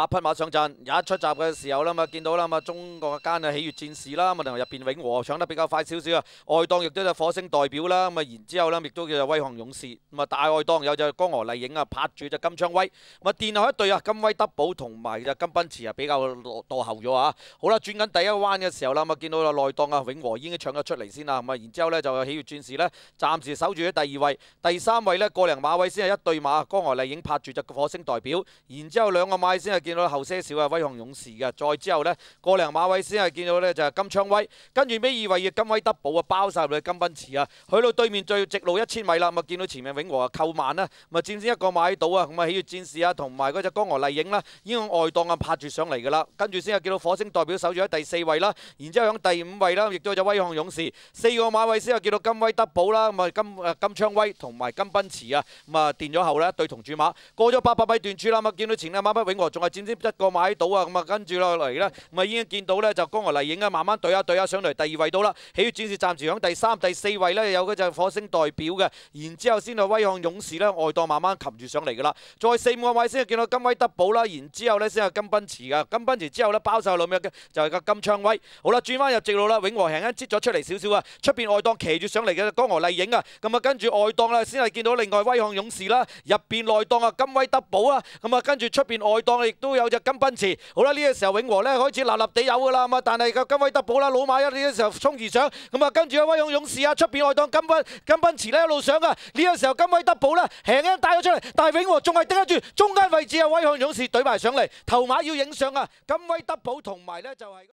八匹馬上陣，一出閘嘅時候啦嘛，見到啦嘛，中國嘅間啊《喜悅戰士》啦，咁啊同入邊永和搶得比較快少少啊，外檔亦都有火星代表啦，咁啊然之後咧亦都叫做威航勇士，咁啊大外檔有隻江河麗影啊拍住只金槍威，咁啊電台一對啊金威德寶同埋只金奔馳啊比較落墮後咗啊，好啦，轉緊第一彎嘅時候啦，咁啊見到啦內檔啊永和已經搶咗出嚟先啦，咁啊然之後咧就《喜悅戰士》咧暫時守住第二位，第三位咧個零馬位先係一對馬江河麗影拍住只火星代表，然之後兩個馬位先係。见到后些少啊，威航勇士嘅，再之后呢，个零马位先系见到呢，就系金昌威，跟住尾二位嘅金威德宝啊，包晒落去金奔驰啊，去到对面最直路一千米啦，啊见到前面永和啊，扣万啦，啊占先一个马到啊，咁啊喜悦战士啊，同埋嗰只江河丽影啦，已经外档啊拍住上嚟噶啦，跟住先係见到火星代表守住喺第四位啦，然之后喺第五位啦，亦都有只威航勇士，四个马位先係见到金威德宝啦，咁啊金啊金昌威同埋金奔驰啊，咁啊垫咗后咧对同主马，过咗八百米段柱啦，啊见到前面马匹永和仲系点知一个买到啊？咁啊，跟住落嚟啦，啊已经见到咧，就江河丽影啊，慢慢對下對下上嚟，第二位到啦。起始转线暂时响第三、第四位呢，有嗰就火星代表嘅，然之后先去威漢勇士呢，外档慢慢擒住上嚟噶啦。再四五个位先系见到金威德宝啦，然之后咧先系金奔驰噶，金奔驰之后咧包晒老面嘅就系个金昌威。好啦，转翻入直路啦，永和輕輕挤咗出嚟少少啊。出边外档骑住上嚟嘅江河丽影啊，咁啊跟住外档啦，先系见到另外威漢勇士啦。入边内档啊，金威德宝啦，咁啊跟住出边外档都有隻金奔馳，好啦，呢個時候永和咧開始立立地有噶啦，咁啊，但係個金威德寶啦，老馬一呢個時候衝而上，咁啊，跟住威勇勇士啊，出邊外當金奔金奔馳咧一路上噶，呢個時候金威德寶咧，輕輕帶咗出嚟，但係永和仲係頂得住，中間位置啊威勇勇士隊埋上嚟，頭馬要影相啊，金威德寶同埋咧就係。